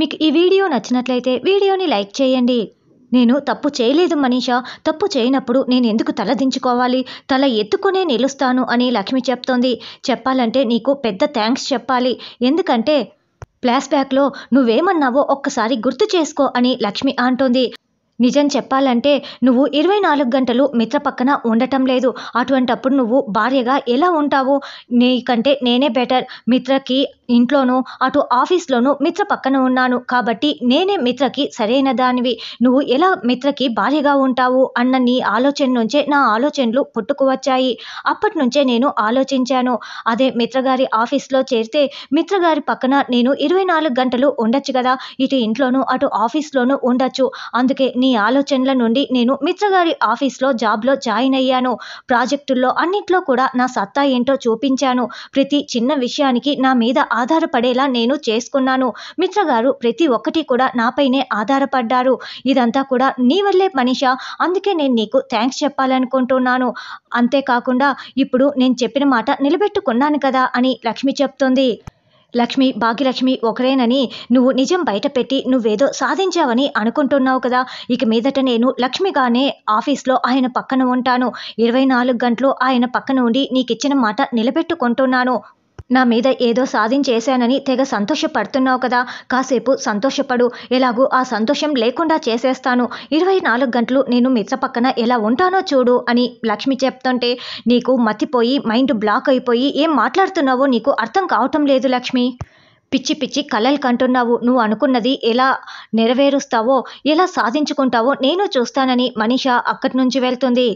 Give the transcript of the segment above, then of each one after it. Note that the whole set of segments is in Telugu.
మీకు ఈ వీడియో నచ్చినట్లయితే వీడియోని లైక్ చేయండి నేను తప్పు చేయలేదు మనీషా తప్పు చేయనప్పుడు నేను ఎందుకు తల దించుకోవాలి తల ఎత్తుకునే నిలుస్తాను అని లక్ష్మి చెప్తోంది చెప్పాలంటే నీకు పెద్ద థ్యాంక్స్ చెప్పాలి ఎందుకంటే ఫ్లాష్ బ్యాక్లో నువ్వేమన్నావో ఒక్కసారి గుర్తు చేసుకో అని లక్ష్మి అంటోంది నిజం చెప్పాలంటే నువ్వు ఇరవై నాలుగు గంటలు మిత్ర పక్కన ఉండటం లేదు అటువంటప్పుడు నువ్వు భార్యగా ఎలా ఉంటావు నీకంటే నేనే బెటర్ మిత్రకి ఇంట్లోనూ అటు ఆఫీస్లోనూ మిత్ర పక్కన ఉన్నాను కాబట్టి నేనే మిత్రకి సరైన దానివి నువ్వు ఎలా మిత్రకి భార్యగా ఉంటావు అన్న నీ ఆలోచన నుంచే నా ఆలోచనలు వచ్చాయి అప్పటి నుంచే నేను ఆలోచించాను అదే మిత్రగారి ఆఫీస్లో చేరితే మిత్రగారి పక్కన నేను ఇరవై నాలుగు గంటలు ఉండొచ్చు కదా ఇటు ఇంట్లోనూ అటు ఆఫీస్లోనూ ఉండొచ్చు అందుకే నీ ఆలోచనల నుండి నేను మిత్రగారి ఆఫీస్లో జాబ్లో జాయిన్ అయ్యాను ప్రాజెక్టుల్లో అన్నింటిలో కూడా నా సత్తా ఏంటో చూపించాను ప్రతి చిన్న విషయానికి నా మీద ఆధారపడేలా నేను చేసుకున్నాను మిత్రగారు ప్రతి ఒక్కటి కూడా నాపైనే ఆధారపడ్డారు ఇదంతా కూడా నీ వల్లే మనిష అందుకే నేను నీకు థ్యాంక్స్ చెప్పాలనుకుంటున్నాను అంతేకాకుండా ఇప్పుడు నేను చెప్పిన మాట నిలబెట్టుకున్నాను కదా అని లక్ష్మి చెప్తుంది లక్ష్మి భాగ్యలక్ష్మి ఒకరేనని నువ్వు నిజం బయటపెట్టి నువ్వేదో సాధించావని అనుకుంటున్నావు కదా ఇక మీదట నేను లక్ష్మిగానే ఆఫీస్లో ఆయన పక్కన ఉంటాను ఇరవై నాలుగు గంటలు ఆయన పక్కన ఉండి ఇచ్చిన మాట నిలబెట్టుకుంటున్నాను నా మీద ఏదో సాధించేశానని తెగ సంతోషపడుతున్నావు కదా కాసేపు సంతోషపడు ఎలాగూ ఆ సంతోషం లేకుండా చేసేస్తాను ఇరవై నాలుగు గంటలు నేను మిత్ర పక్కన ఎలా ఉంటానో చూడు అని లక్ష్మి చెప్తుంటే నీకు మతిపోయి మైండ్ బ్లాక్ అయిపోయి ఏం మాట్లాడుతున్నావో నీకు అర్థం కావటం లేదు లక్ష్మి పిచ్చి పిచ్చి కలలు కంటున్నావు నువ్వు అనుకున్నది ఎలా నెరవేరుస్తావో ఎలా సాధించుకుంటావో నేను చూస్తానని మనిష అక్కడి నుంచి వెళ్తుంది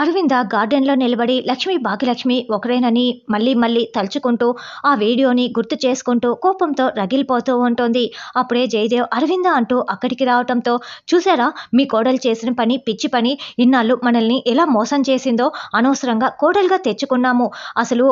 అరవింద గార్డెన్లో నిలబడి లక్ష్మి భాగ్యలక్ష్మి ఒకరేనని మళ్ళీ మళ్ళీ తలుచుకుంటూ ఆ వీడియోని గుర్తు చేసుకుంటూ కోపంతో రగిలిపోతూ ఉంటుంది అప్పుడే జయదేవ్ అరవింద అంటూ అక్కడికి రావటంతో చూసారా మీ కోడలు చేసిన పని పిచ్చి పని ఇన్నాళ్ళు మనల్ని ఎలా మోసం చేసిందో అనవసరంగా కోడలుగా తెచ్చుకున్నాము అసలు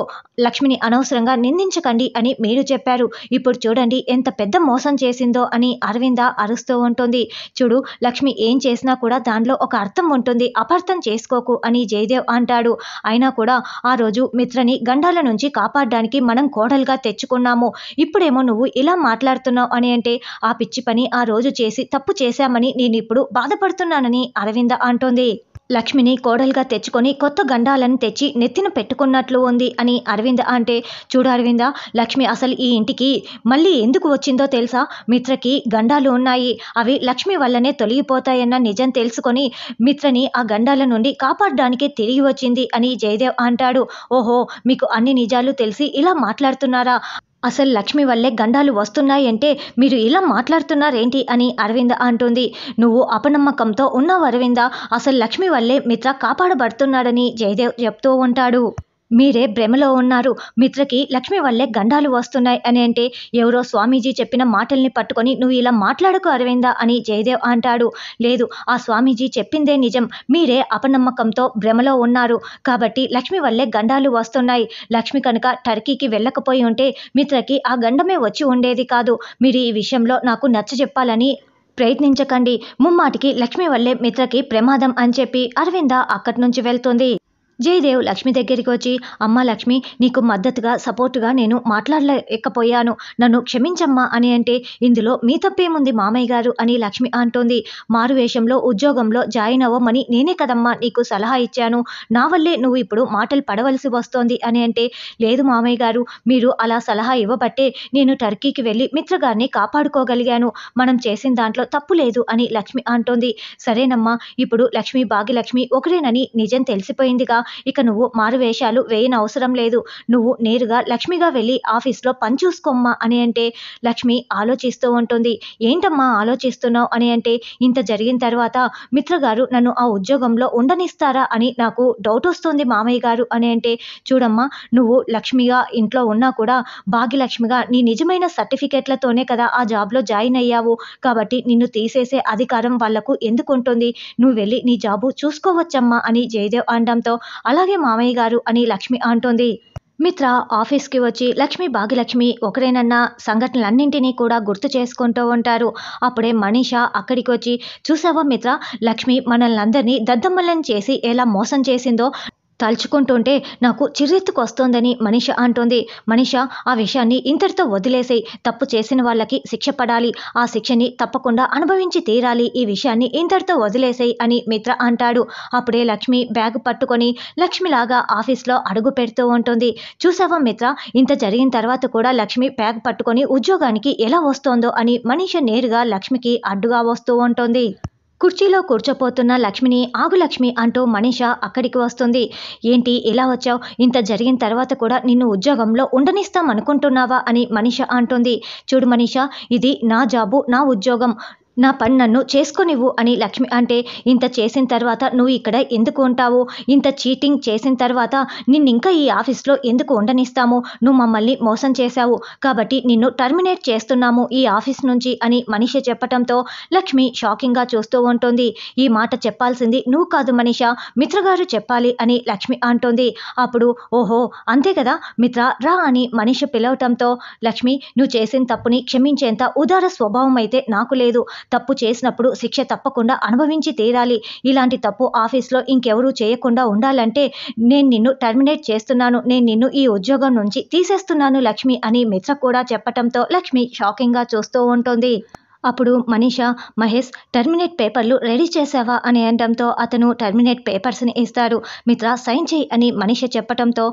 లక్ష్మిని అనవసరంగా నిందించకండి అని మీరు చెప్పారు ఇప్పుడు చూడండి ఎంత పెద్ద మోసం చేసిందో అని అరవింద అరుస్తూ ఉంటుంది చూడు లక్ష్మి ఏం చేసినా కూడా దానిలో ఒక అర్థం ఉంటుంది అపార్థం చేసుకోకు అని జయదేవ్ అంటాడు అయినా కూడా ఆ రోజు మిత్రని గండాల నుంచి కాపాడడానికి మనం కోడలుగా తెచ్చుకున్నాము ఇప్పుడేమో నువ్వు ఇలా మాట్లాడుతున్నావు అని అంటే ఆ పిచ్చి పని ఆ రోజు చేసి తప్పు చేశామని నేను ఇప్పుడు బాధపడుతున్నానని అరవింద అంటోంది లక్ష్మిని కోడలుగా తెచ్చుకొని కొత్త గండాలను తెచ్చి నెత్తిన పెట్టుకున్నట్లు ఉంది అని అరవింద అంటే చూడు అరవింద లక్ష్మి అసలు ఈ ఇంటికి మళ్ళీ ఎందుకు వచ్చిందో తెలుసా మిత్రకి గండాలు ఉన్నాయి అవి లక్ష్మి వల్లనే తొలగిపోతాయన్న నిజం తెలుసుకొని మిత్రని ఆ గండాల నుండి కాపాడడానికి తిరిగి వచ్చింది అని జయదేవ్ అంటాడు ఓహో మీకు అన్ని నిజాలు తెలిసి ఇలా మాట్లాడుతున్నారా అసలు లక్ష్మి వల్లే గండాలు వస్తున్నాయంటే మీరు ఇలా మాట్లాడుతున్నారేంటి అని అరవింద అంటుంది నువ్వు అపనమ్మకంతో ఉన్నావు అరవింద అసలు లక్ష్మి వల్లే మిత్ర కాపాడబడుతున్నాడని జయదేవ్ చెప్తూ ఉంటాడు మీరే భ్రమలో ఉన్నారు మిత్రకి లక్ష్మి వల్లే గండాలు వస్తున్నాయి అని అంటే ఎవరో స్వామీజీ చెప్పిన మాటల్ని పట్టుకొని నువ్వు ఇలా మాట్లాడకు అరవిందా అని జయదేవ్ అంటాడు లేదు ఆ స్వామీజీ చెప్పిందే నిజం మీరే అపనమ్మకంతో భ్రమలో ఉన్నారు కాబట్టి లక్ష్మి వల్లే గండాలు వస్తున్నాయి లక్ష్మి కనుక టర్కీకి వెళ్ళకపోయి ఉంటే మిత్రకి ఆ గండమే వచ్చి ఉండేది కాదు మీరు ఈ విషయంలో నాకు నచ్చ చెప్పాలని ప్రయత్నించకండి ముమ్మాటికి లక్ష్మి వల్లే మిత్రకి ప్రమాదం అని చెప్పి అరవింద అక్కడి నుంచి వెళ్తుంది జయదేవ్ లక్ష్మి దగ్గరికి వచ్చి అమ్మ లక్ష్మి నీకు మద్దతుగా సపోర్టుగా నేను మాట్లాడలేకపోయాను నన్ను క్షమించమ్మా అని అంటే ఇందులో మీ తప్పేముంది మామయ్య గారు అని లక్ష్మి అంటోంది మారువేషంలో ఉద్యోగంలో జాయిన్ అవ్వమని నేనే కదమ్మా నీకు సలహా ఇచ్చాను నా వల్లే నువ్వు ఇప్పుడు మాటలు పడవలసి వస్తోంది అని అంటే లేదు మామయ్య గారు మీరు అలా సలహా ఇవ్వబట్టే నేను టర్కీకి వెళ్ళి మిత్రగారిని కాపాడుకోగలిగాను మనం చేసిన దాంట్లో తప్పు లేదు అని లక్ష్మి అంటోంది సరేనమ్మా ఇప్పుడు లక్ష్మి భాగ్యలక్ష్మి ఒకరేనని నిజం తెలిసిపోయిందిగా ఇక నువ్వు మారు వేషాలు అవసరం లేదు నువ్వు నేరుగా లక్ష్మిగా వెళ్ళి ఆఫీస్లో పని చూసుకోమ్మా అని అంటే లక్ష్మి ఆలోచిస్తూ ఉంటుంది ఏంటమ్మా ఆలోచిస్తున్నావు అని అంటే ఇంత జరిగిన తర్వాత మిత్ర గారు నన్ను ఆ ఉద్యోగంలో ఉండనిస్తారా అని నాకు డౌట్ వస్తుంది మామయ్య గారు అని అంటే చూడమ్మా నువ్వు లక్ష్మిగా ఇంట్లో ఉన్నా కూడా భాగ్యలక్ష్మిగా నీ నిజమైన సర్టిఫికెట్లతోనే కదా ఆ జాబ్లో జాయిన్ అయ్యావు కాబట్టి నిన్ను తీసేసే అధికారం వాళ్లకు ఎందుకు ఉంటుంది నువ్వు వెళ్ళి నీ జాబు చూసుకోవచ్చమ్మా అని జయదేవ్ అనడంతో అలాగే మామయ్య గారు అని లక్ష్మి అంటోంది మిత్ర ఆఫీస్కి వచ్చి లక్ష్మి భాగ్యలక్ష్మి ఒకరేనన్నా సంఘటనలన్నింటినీ కూడా గుర్తు చేసుకుంటూ ఉంటారు అప్పుడే మనీష అక్కడికి వచ్చి చూసావా మిత్ర లక్ష్మి మనల్ని అందరినీ దద్దమ్మలను చేసి ఎలా మోసం చేసిందో తలుచుకుంటుంటే నాకు చిరెత్తుకు వస్తోందని మనిష అంటోంది మనిష ఆ విషయాన్ని ఇంతటితో వదిలేసేయి తప్పు చేసిన వాళ్ళకి శిక్ష పడాలి ఆ శిక్షని తప్పకుండా అనుభవించి తీరాలి ఈ విషయాన్ని ఇంతటితో వదిలేసేయి అని మిత్ర అంటాడు అప్పుడే లక్ష్మి బ్యాగ్ పట్టుకొని లక్ష్మిలాగా ఆఫీస్లో అడుగు పెడుతూ ఉంటుంది చూసావా మిత్ర ఇంత జరిగిన తర్వాత కూడా లక్ష్మి బ్యాగ్ పట్టుకొని ఉద్యోగానికి ఎలా వస్తోందో అని మనిష నేరుగా లక్ష్మికి అడ్డుగా వస్తూ ఉంటుంది కుర్చీలో కూర్చోపోతున్న లక్ష్మిని ఆగు లక్ష్మి అంటూ మనీష అక్కడికి వస్తుంది ఏంటి ఇలా వచ్చావు ఇంత జరిగిన తర్వాత కూడా నిన్ను ఉద్యోగంలో ఉండనిస్తాం అనుకుంటున్నావా అని మనీష అంటుంది చూడు మనీష ఇది నా జాబు నా ఉద్యోగం నా పని నన్ను చేసుకునివ్వు అని లక్ష్మి అంటే ఇంత చేసిన తర్వాత నువ్వు ఇక్కడ ఎందుకు ఉంటావు ఇంత చీటింగ్ చేసిన తర్వాత నిన్నింకా ఈ ఆఫీస్లో ఎందుకు ఉండనిస్తాము నువ్వు మమ్మల్ని మోసం చేశావు కాబట్టి నిన్ను టర్మినేట్ చేస్తున్నాము ఈ ఆఫీస్ నుంచి అని మనిషి చెప్పటంతో లక్ష్మి షాకింగ్గా చూస్తూ ఉంటుంది ఈ మాట చెప్పాల్సింది నువ్వు కాదు మనిష మిత్రగారు చెప్పాలి అని లక్ష్మి అంటుంది అప్పుడు ఓహో అంతే కదా మిత్ర రా అని మనిషి పిలవటంతో లక్ష్మి నువ్వు చేసిన తప్పుని క్షమించేంత ఉదార స్వభావం అయితే నాకు లేదు తప్పు చేసినప్పుడు శిక్ష తప్పకుండా అనుభవించి తీరాలి ఇలాంటి తప్పు ఆఫీస్లో ఇంకెవరూ చేయకుండా ఉండాలంటే నేను నిన్ను టర్మినేట్ చేస్తున్నాను నేను నిన్ను ఈ ఉద్యోగం నుంచి తీసేస్తున్నాను లక్ష్మి అని మిత్ర కూడా చెప్పటంతో లక్ష్మి షాకింగ్గా చూస్తూ ఉంటుంది అప్పుడు మనీషా మహేష్ టర్మినేట్ పేపర్లు రెడీ చేశావా అని అనడంతో అతను టర్మినేట్ పేపర్స్ని ఇస్తాడు మిత్ర సైన్ చేయి అని మనీష చెప్పటంతో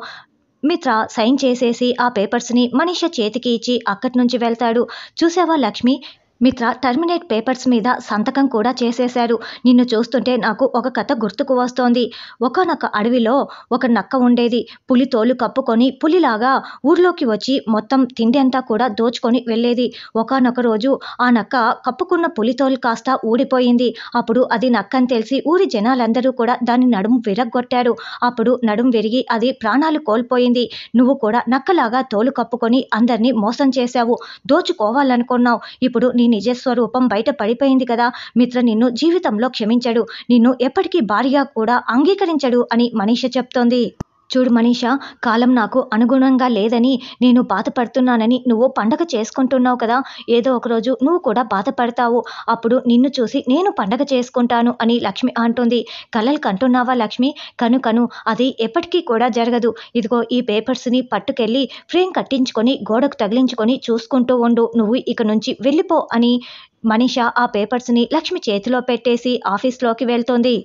మిత్ర సైన్ చేసేసి ఆ పేపర్స్ని మనీష చేతికి ఇచ్చి అక్కడి నుంచి వెళ్తాడు చూసావా లక్ష్మి మిత్ర టర్మినేట్ పేపర్స్ మీద సంతకం కూడా చేసేశారు నిన్ను చూస్తుంటే నాకు ఒక కథ గుర్తుకు వస్తోంది ఒకనొక అడవిలో ఒక నక్క ఉండేది పులి తోలు కప్పుకొని పులిలాగా ఊర్లోకి వచ్చి మొత్తం తిండి అంతా కూడా దోచుకొని వెళ్ళేది ఒకనొక రోజు ఆ నక్క కప్పుకున్న పులితోలు కాస్త ఊడిపోయింది అప్పుడు అది నక్కని తెలిసి ఊరి జనాలందరూ కూడా దాని నడుము విరగ్గొట్టారు అప్పుడు నడుము విరిగి అది ప్రాణాలు కోల్పోయింది నువ్వు కూడా నక్కలాగా తోలు కప్పుకొని అందరినీ మోసం చేశావు దోచుకోవాలనుకున్నావు ఇప్పుడు నీ నీ నిజస్వరూపం బయట పడిపోయింది కదా మిత్ర నిన్ను జీవితంలో క్షమించడు నిన్ను ఎప్పటికీ భార్య కూడా అంగీకరించడు అని మనీష చెప్తోంది చూడు మనీష కాలం నాకు అనుగుణంగా లేదని నేను బాధపడుతున్నానని నువ్వు పండగ చేసుకుంటున్నావు కదా ఏదో ఒకరోజు నువ్వు కూడా బాధపడతావు అప్పుడు నిన్ను చూసి నేను పండగ చేసుకుంటాను అని లక్ష్మి అంటుంది కలలు కంటున్నావా లక్ష్మి కను కను అది ఎప్పటికీ కూడా జరగదు ఇదిగో ఈ పేపర్స్ని పట్టుకెళ్ళి ఫ్రేమ్ కట్టించుకొని గోడకు తగిలించుకొని చూసుకుంటూ ఉండు నువ్వు ఇక నుంచి వెళ్ళిపో అని మనీష ఆ పేపర్స్ని లక్ష్మి చేతిలో పెట్టేసి ఆఫీస్లోకి వెళ్తుంది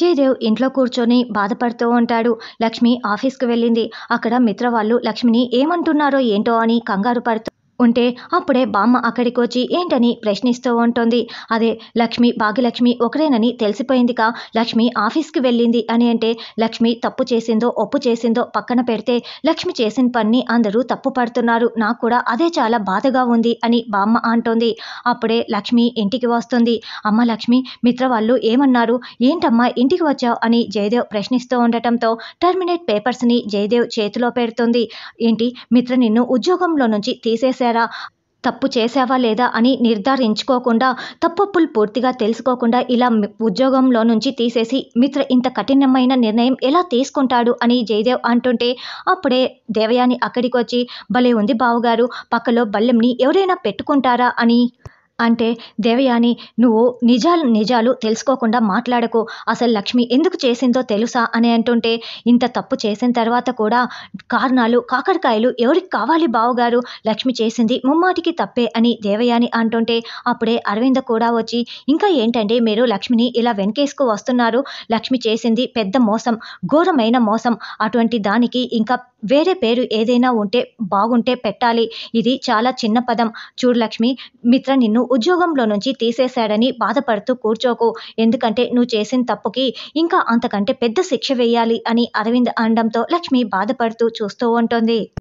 జయదేవ్ ఇంట్లో కూర్చొని బాధపడుతూ ఉంటాడు లక్ష్మి ఆఫీస్కి వెళ్ళింది అక్కడ మిత్ర వాళ్ళు లక్ష్మిని ఏమంటున్నారో ఏంటో అని కంగారు పడుతూ ఉంటే అప్పుడే బామ్మ అక్కడికి వచ్చి ఏంటని ప్రశ్నిస్తూ ఉంటుంది అదే లక్ష్మి భాగ్యలక్ష్మి ఒకరేనని తెలిసిపోయిందిగా లక్ష్మి ఆఫీస్కి వెళ్ళింది అని అంటే లక్ష్మి తప్పు చేసిందో ఒప్పు చేసిందో పక్కన పెడితే లక్ష్మి చేసిన పని అందరూ తప్పు పడుతున్నారు నాకు కూడా అదే చాలా బాధగా ఉంది అని బామ్మ అంటోంది అప్పుడే లక్ష్మి ఇంటికి వస్తుంది అమ్మ లక్ష్మి మిత్ర వాళ్ళు ఏమన్నారు ఏంటమ్మా ఇంటికి వచ్చావు అని జయదేవ్ ప్రశ్నిస్తూ ఉండటంతో టర్మినేట్ పేపర్స్ని జయదేవ్ చేతిలో పెడుతుంది ఏంటి మిత్ర నిన్ను ఉద్యోగంలో నుంచి తీసేసి చేశారా తప్పు చేశావా లేదా అని నిర్ధారించుకోకుండా తప్పప్పులు పూర్తిగా తెలుసుకోకుండా ఇలా ఉద్యోగంలో నుంచి తీసేసి మిత్ర ఇంత కఠినమైన నిర్ణయం ఎలా తీసుకుంటాడు అని జయదేవ్ అంటుంటే అప్పుడే దేవయాని అక్కడికి వచ్చి భలే ఉంది బావగారు పక్కలో బల్లెంని ఎవరైనా పెట్టుకుంటారా అని అంటే దేవయాని నువ్వు నిజాలు నిజాలు తెలుసుకోకుండా మాట్లాడకు అసలు లక్ష్మి ఎందుకు చేసిందో తెలుసా అని అంటుంటే ఇంత తప్పు చేసిన తర్వాత కూడా కారణాలు కాకరకాయలు ఎవరికి కావాలి బావగారు లక్ష్మి చేసింది ముమ్మాటికి తప్పే అని దేవయాని అంటుంటే అప్పుడే అరవింద కూడా వచ్చి ఇంకా ఏంటంటే మీరు లక్ష్మిని ఇలా వెనకేసుకు వస్తున్నారు లక్ష్మి చేసింది పెద్ద మోసం ఘోరమైన మోసం అటువంటి దానికి ఇంకా వేరే పేరు ఏదైనా ఉంటే బాగుంటే పెట్టాలి ఇది చాలా చిన్న పదం చూడు లక్ష్మి మిత్ర నిన్ను ఉద్యోగంలో నుంచి తీసేశాడని బాధపడుతూ కూర్చోకు ఎందుకంటే నువ్వు చేసిన తప్పుకి ఇంకా అంతకంటే పెద్ద శిక్ష వేయాలి అని అరవింద్ అనడంతో లక్ష్మి బాధపడుతూ చూస్తూ ఉంటుంది